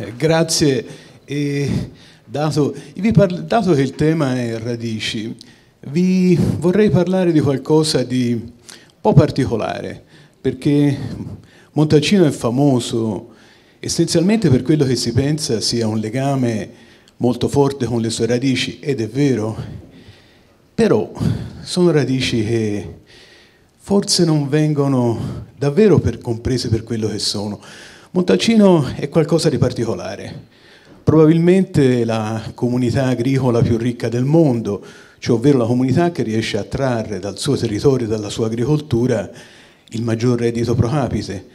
Eh, grazie. E dato, dato, che il tema è radici, vi vorrei parlare di qualcosa di un po' particolare, perché Montalcino è famoso essenzialmente per quello che si pensa sia un legame molto forte con le sue radici, ed è vero, però sono radici che forse non vengono davvero per comprese per quello che sono. Montalcino è qualcosa di particolare, probabilmente la comunità agricola più ricca del mondo, cioè ovvero la comunità che riesce a trarre dal suo territorio e dalla sua agricoltura il maggior reddito pro capite.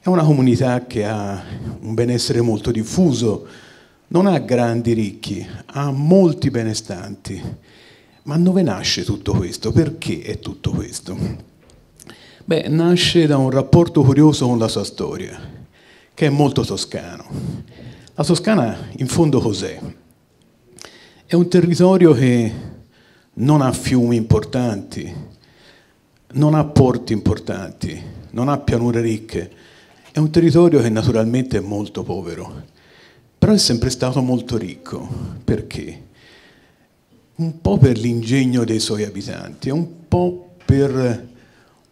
È una comunità che ha un benessere molto diffuso, non ha grandi ricchi, ha molti benestanti. Ma dove nasce tutto questo? Perché è tutto questo? Beh, nasce da un rapporto curioso con la sua storia che è molto toscano. La Toscana in fondo cos'è? È un territorio che non ha fiumi importanti, non ha porti importanti, non ha pianure ricche, è un territorio che naturalmente è molto povero, però è sempre stato molto ricco. Perché? Un po' per l'ingegno dei suoi abitanti, un po' per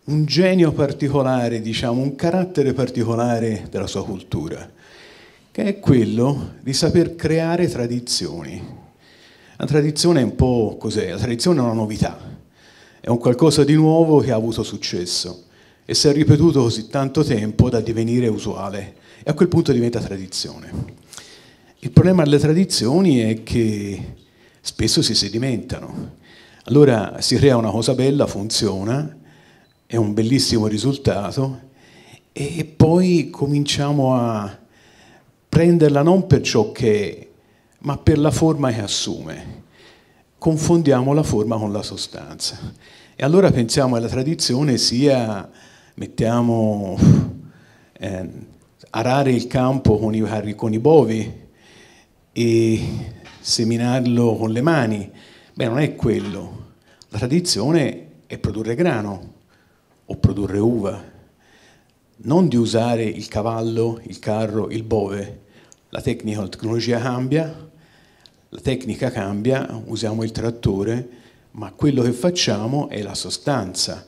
un genio particolare, diciamo, un carattere particolare della sua cultura, che è quello di saper creare tradizioni. La tradizione è un po' cos'è? La tradizione è una novità, è un qualcosa di nuovo che ha avuto successo e si è ripetuto così tanto tempo da divenire usuale e a quel punto diventa tradizione. Il problema delle tradizioni è che spesso si sedimentano. Allora si crea una cosa bella, funziona, è un bellissimo risultato e poi cominciamo a prenderla non per ciò che è, ma per la forma che assume. Confondiamo la forma con la sostanza. E allora pensiamo alla tradizione sia, mettiamo, eh, arare il campo con i, con i bovi e seminarlo con le mani. Beh, non è quello. La tradizione è produrre grano, o produrre uva, non di usare il cavallo, il carro, il bove. La tecnica, la tecnologia cambia, la tecnica cambia, usiamo il trattore, ma quello che facciamo è la sostanza.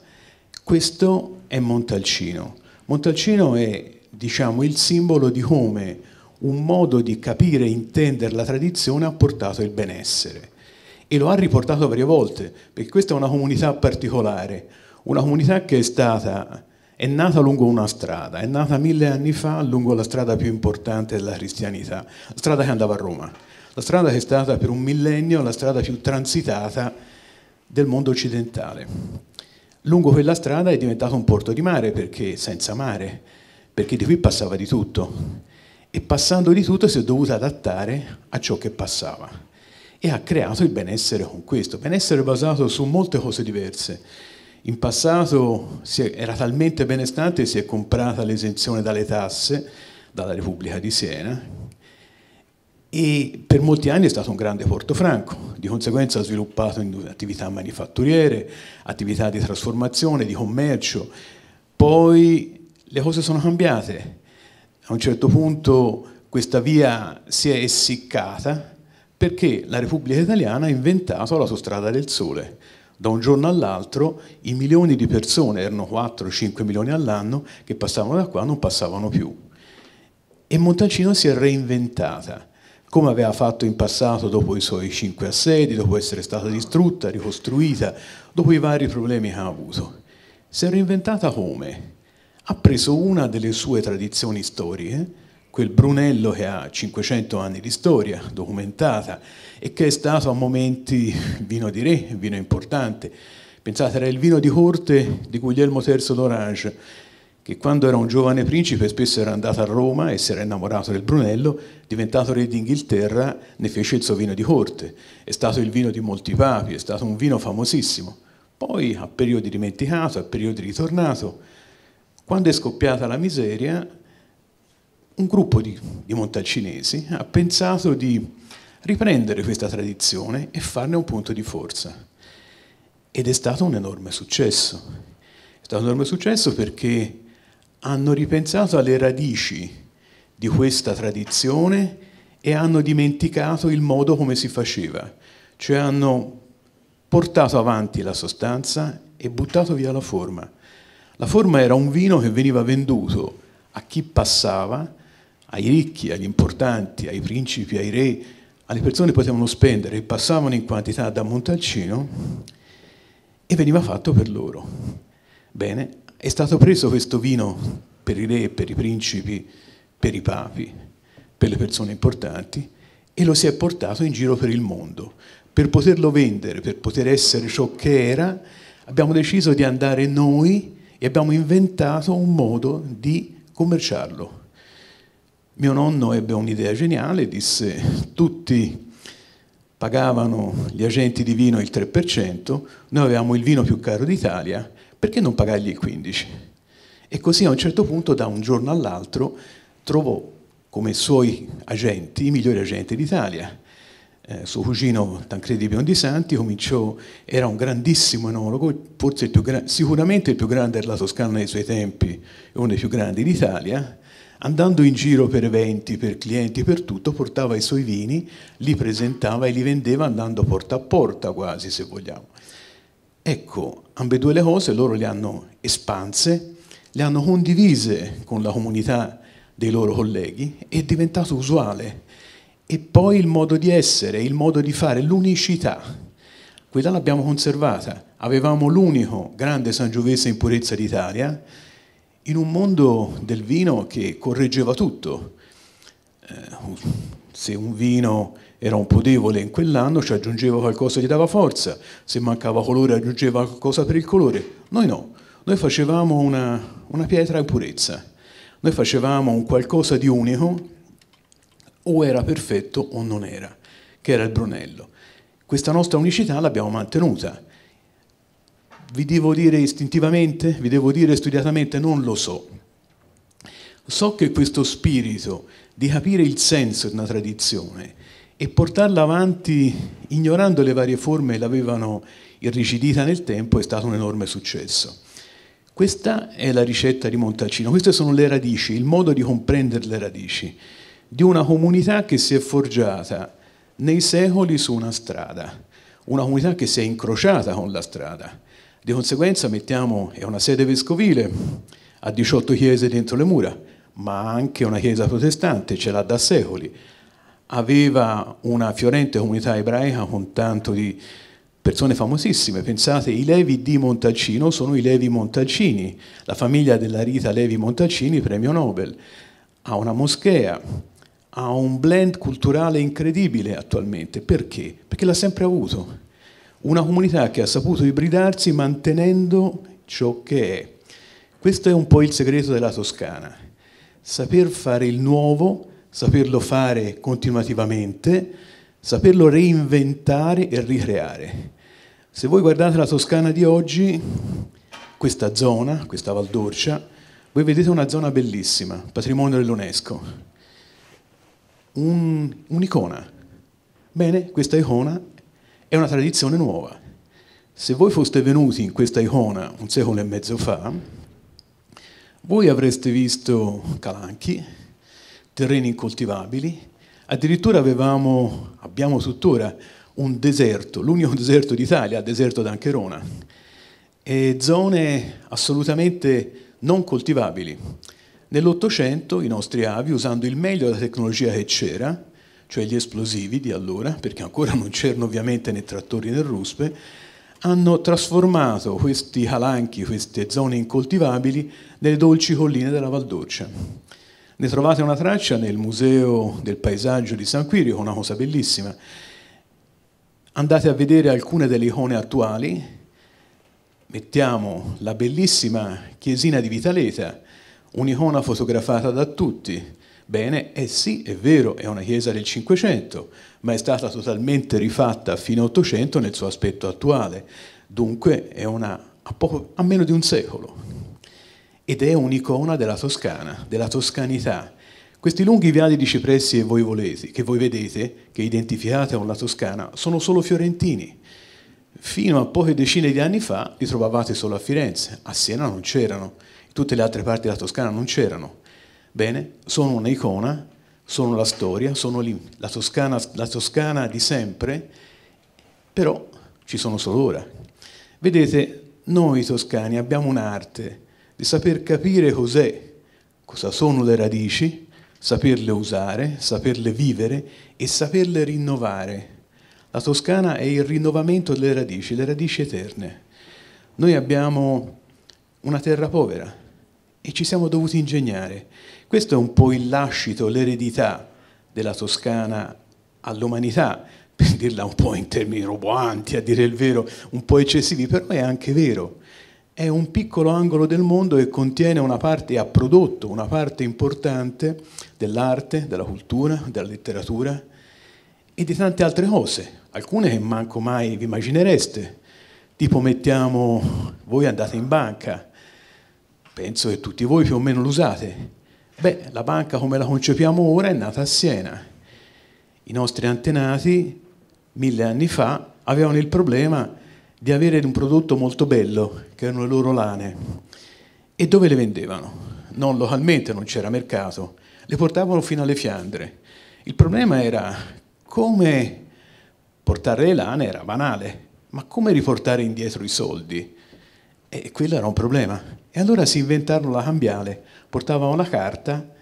Questo è Montalcino. Montalcino è diciamo, il simbolo di come un modo di capire e intendere la tradizione ha portato il benessere. E lo ha riportato varie volte, perché questa è una comunità particolare una comunità che è stata è nata lungo una strada, è nata mille anni fa lungo la strada più importante della cristianità, la strada che andava a Roma, la strada che è stata per un millennio la strada più transitata del mondo occidentale. Lungo quella strada è diventato un porto di mare perché senza mare, perché di qui passava di tutto e passando di tutto si è dovuta adattare a ciò che passava e ha creato il benessere con questo, benessere basato su molte cose diverse in passato era talmente benestante che si è comprata l'esenzione dalle tasse dalla Repubblica di Siena e per molti anni è stato un grande portofranco, di conseguenza ha sviluppato attività manifatturiere, attività di trasformazione, di commercio, poi le cose sono cambiate, a un certo punto questa via si è essiccata perché la Repubblica Italiana ha inventato l'autostrada del sole, da un giorno all'altro i milioni di persone, erano 4-5 milioni all'anno, che passavano da qua non passavano più. E Montalcino si è reinventata, come aveva fatto in passato dopo i suoi 5 assedi, dopo essere stata distrutta, ricostruita, dopo i vari problemi che ha avuto. Si è reinventata come? Ha preso una delle sue tradizioni storiche, quel Brunello che ha 500 anni di storia documentata e che è stato a momenti vino di re, vino importante. Pensate, era il vino di corte di Guglielmo III d'Orange, che quando era un giovane principe spesso era andato a Roma e si era innamorato del Brunello, diventato re d'Inghilterra ne fece il suo vino di corte. È stato il vino di molti papi, è stato un vino famosissimo. Poi a periodi dimenticato, a periodi ritornato, quando è scoppiata la miseria, un gruppo di, di montalcinesi ha pensato di riprendere questa tradizione e farne un punto di forza. Ed è stato un enorme successo. È stato un enorme successo perché hanno ripensato alle radici di questa tradizione e hanno dimenticato il modo come si faceva, cioè hanno portato avanti la sostanza e buttato via la forma. La forma era un vino che veniva venduto a chi passava ai ricchi, agli importanti, ai principi, ai re, alle persone potevano spendere e passavano in quantità da Montalcino e veniva fatto per loro. Bene, è stato preso questo vino per i re, per i principi, per i papi, per le persone importanti e lo si è portato in giro per il mondo. Per poterlo vendere, per poter essere ciò che era, abbiamo deciso di andare noi e abbiamo inventato un modo di commerciarlo mio nonno ebbe un'idea geniale, disse tutti pagavano gli agenti di vino il 3%, noi avevamo il vino più caro d'Italia, perché non pagargli il 15%? E così a un certo punto, da un giorno all'altro, trovò come suoi agenti i migliori agenti d'Italia. Eh, suo cugino Tancredi Biondisanti cominciò, era un grandissimo enologo, il più, sicuramente il più grande della Toscana nei suoi tempi e uno dei più grandi d'Italia, andando in giro per eventi, per clienti, per tutto, portava i suoi vini, li presentava e li vendeva andando porta a porta quasi, se vogliamo. Ecco, ambedue le cose loro le hanno espanse, le hanno condivise con la comunità dei loro colleghi, è diventato usuale. E poi il modo di essere, il modo di fare, l'unicità, quella l'abbiamo conservata. Avevamo l'unico grande Sangiovese in purezza d'Italia, in un mondo del vino che correggeva tutto. Eh, se un vino era un po' debole in quell'anno ci aggiungeva qualcosa che gli dava forza, se mancava colore aggiungeva qualcosa per il colore. Noi no, noi facevamo una, una pietra in purezza, noi facevamo un qualcosa di unico, o era perfetto o non era, che era il Brunello. Questa nostra unicità l'abbiamo mantenuta vi devo dire istintivamente, vi devo dire studiatamente, non lo so. So che questo spirito di capire il senso di una tradizione e portarla avanti ignorando le varie forme che l'avevano irrigidita nel tempo è stato un enorme successo. Questa è la ricetta di Montalcino, queste sono le radici, il modo di comprendere le radici di una comunità che si è forgiata nei secoli su una strada, una comunità che si è incrociata con la strada, di conseguenza mettiamo, è una sede vescovile, ha 18 chiese dentro le mura, ma anche una chiesa protestante, ce l'ha da secoli. Aveva una fiorente comunità ebraica con tanto di persone famosissime. Pensate, i Levi di Montalcino sono i Levi Montalcini, la famiglia della Rita Levi Montalcini, premio Nobel. Ha una moschea, ha un blend culturale incredibile attualmente. Perché? Perché l'ha sempre avuto una comunità che ha saputo ibridarsi mantenendo ciò che è. Questo è un po' il segreto della Toscana. Saper fare il nuovo, saperlo fare continuativamente, saperlo reinventare e ricreare. Se voi guardate la Toscana di oggi, questa zona, questa Valdorcia, voi vedete una zona bellissima, patrimonio dell'UNESCO, un'icona. Bene, questa icona è una tradizione nuova. Se voi foste venuti in questa icona un secolo e mezzo fa, voi avreste visto calanchi, terreni incoltivabili, addirittura avevamo, abbiamo tuttora un deserto, l'unico deserto d'Italia, il deserto d'Ancherona, e zone assolutamente non coltivabili. Nell'Ottocento i nostri avi, usando il meglio della tecnologia che c'era, cioè gli esplosivi di allora, perché ancora non c'erano ovviamente né trattori né ruspe, hanno trasformato questi calanchi, queste zone incoltivabili, nelle dolci colline della Valdorcia. Ne trovate una traccia nel Museo del Paesaggio di San Quirico, una cosa bellissima. Andate a vedere alcune delle icone attuali, mettiamo la bellissima chiesina di Vitaleta, un'icona fotografata da tutti, Bene, eh sì, è vero, è una chiesa del Cinquecento, ma è stata totalmente rifatta fino all'Ottocento nel suo aspetto attuale, dunque è una, a, poco, a meno di un secolo. Ed è un'icona della Toscana, della toscanità. Questi lunghi viali di cipressi e voi che voi vedete, che identificate con la Toscana, sono solo fiorentini. Fino a poche decine di anni fa li trovavate solo a Firenze, a Siena non c'erano, in tutte le altre parti della Toscana non c'erano. Bene, sono un'icona, sono la storia, sono la Toscana, la Toscana di sempre, però ci sono solo ora. Vedete, noi toscani abbiamo un'arte di saper capire cos'è, cosa sono le radici, saperle usare, saperle vivere e saperle rinnovare. La Toscana è il rinnovamento delle radici, le radici eterne. Noi abbiamo una terra povera e ci siamo dovuti ingegnare questo è un po' il lascito, l'eredità della Toscana all'umanità, per dirla un po' in termini roboanti, a dire il vero, un po' eccessivi, però è anche vero. È un piccolo angolo del mondo che contiene una parte, ha prodotto una parte importante dell'arte, della cultura, della letteratura e di tante altre cose, alcune che manco mai vi immaginereste. Tipo mettiamo, voi andate in banca, penso che tutti voi più o meno l'usate, Beh, la banca come la concepiamo ora è nata a Siena. I nostri antenati, mille anni fa, avevano il problema di avere un prodotto molto bello, che erano le loro lane. E dove le vendevano? Non localmente, non c'era mercato. Le portavano fino alle Fiandre. Il problema era come portare le lane era banale, ma come riportare indietro i soldi? E quello era un problema. E allora si inventarono la cambiale portavano la carta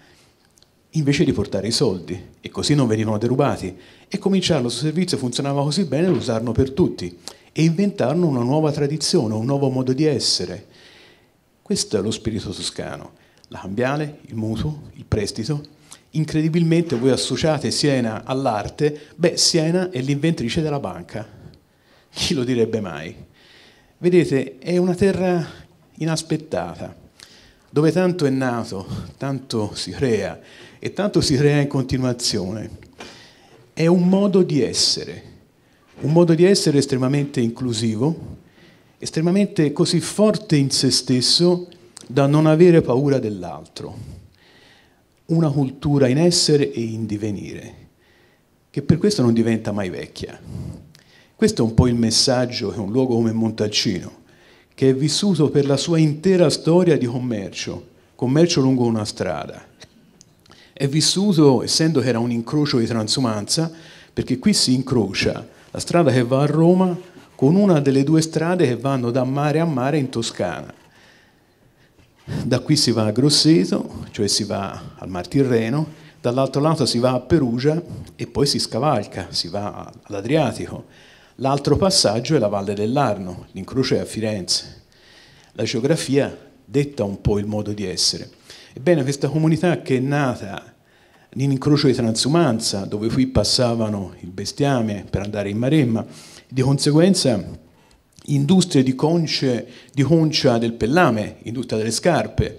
invece di portare i soldi e così non venivano derubati e cominciarono il servizio funzionava così bene lo usarono per tutti e inventarono una nuova tradizione, un nuovo modo di essere. Questo è lo spirito toscano, la cambiale, il mutuo, il prestito. Incredibilmente voi associate Siena all'arte, beh Siena è l'inventrice della banca, chi lo direbbe mai? Vedete, è una terra inaspettata dove tanto è nato, tanto si crea e tanto si crea in continuazione. È un modo di essere, un modo di essere estremamente inclusivo, estremamente così forte in se stesso da non avere paura dell'altro. Una cultura in essere e in divenire, che per questo non diventa mai vecchia. Questo è un po' il messaggio che un luogo come Montalcino che è vissuto per la sua intera storia di commercio, commercio lungo una strada. È vissuto, essendo che era un incrocio di transumanza, perché qui si incrocia la strada che va a Roma con una delle due strade che vanno da mare a mare in Toscana. Da qui si va a Grosseto, cioè si va al Mar Tirreno, dall'altro lato si va a Perugia e poi si scavalca, si va all'Adriatico L'altro passaggio è la Valle dell'Arno, l'incrocio è a Firenze. La geografia detta un po' il modo di essere. Ebbene, questa comunità che è nata nell'incrocio di Transumanza, dove qui passavano il bestiame per andare in Maremma, di conseguenza industrie di, conce, di concia del pellame, industria delle scarpe,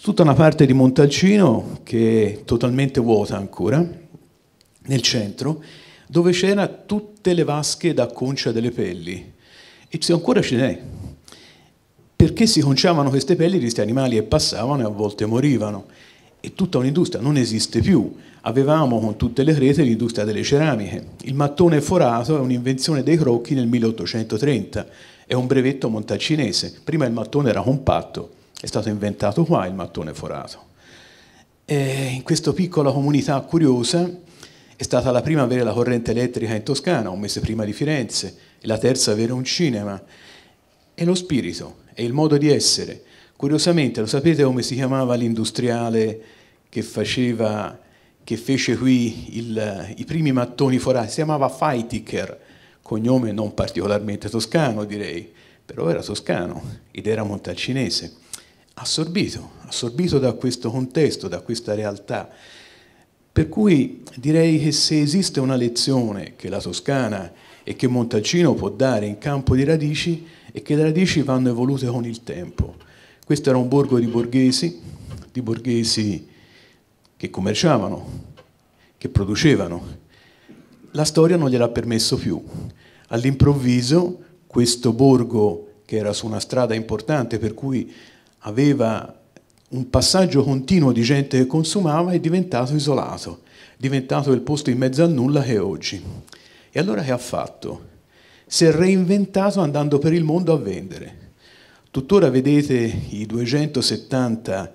tutta una parte di Montalcino che è totalmente vuota ancora, nel centro, dove c'erano tutte le vasche da concia delle pelli. E se ancora ce n'è. Perché si conciavano queste pelli questi animali e passavano e a volte morivano. E tutta un'industria non esiste più. Avevamo con tutte le crete l'industria delle ceramiche. Il mattone forato è un'invenzione dei crocchi nel 1830. È un brevetto montacinese. Prima il mattone era compatto. È stato inventato qua il mattone forato. E eh, in questa piccola comunità curiosa è stata la prima a avere la corrente elettrica in Toscana, un mese prima di Firenze, e la terza a avere un cinema. È lo spirito, è il modo di essere. Curiosamente, lo sapete come si chiamava l'industriale che faceva che fece qui il, i primi mattoni forati, si chiamava Faitiker, cognome non particolarmente toscano direi, però era toscano ed era montalcinese, assorbito, assorbito da questo contesto, da questa realtà. Per cui direi che se esiste una lezione che la Toscana e che Montalcino può dare in campo di radici è che le radici vanno evolute con il tempo. Questo era un borgo di borghesi, di borghesi che commerciavano, che producevano. La storia non gliel'ha permesso più. All'improvviso questo borgo, che era su una strada importante per cui aveva un passaggio continuo di gente che consumava è diventato isolato, è diventato il posto in mezzo a nulla che è oggi. E allora che ha fatto? Si è reinventato andando per il mondo a vendere. Tuttora vedete i 270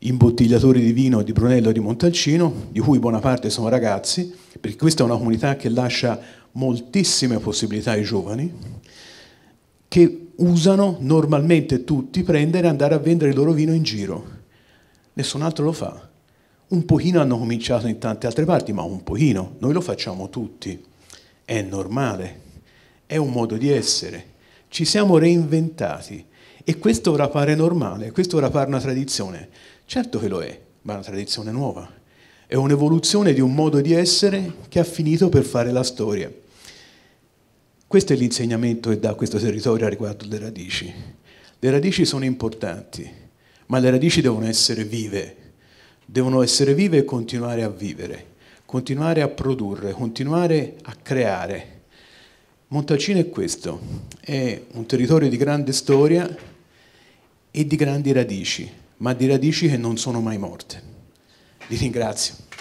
imbottigliatori di vino di Brunello e di Montalcino, di cui buona parte sono ragazzi, perché questa è una comunità che lascia moltissime possibilità ai giovani, che usano normalmente tutti prendere e andare a vendere il loro vino in giro. Nessun altro lo fa. Un pochino hanno cominciato in tante altre parti, ma un pochino, noi lo facciamo tutti. È normale, è un modo di essere. Ci siamo reinventati e questo ora pare normale, questo ora pare una tradizione. Certo che lo è, ma è una tradizione nuova. È un'evoluzione di un modo di essere che ha finito per fare la storia. Questo è l'insegnamento che dà questo territorio riguardo le radici. Le radici sono importanti, ma le radici devono essere vive, devono essere vive e continuare a vivere, continuare a produrre, continuare a creare. Montalcino è questo, è un territorio di grande storia e di grandi radici, ma di radici che non sono mai morte. Vi ringrazio.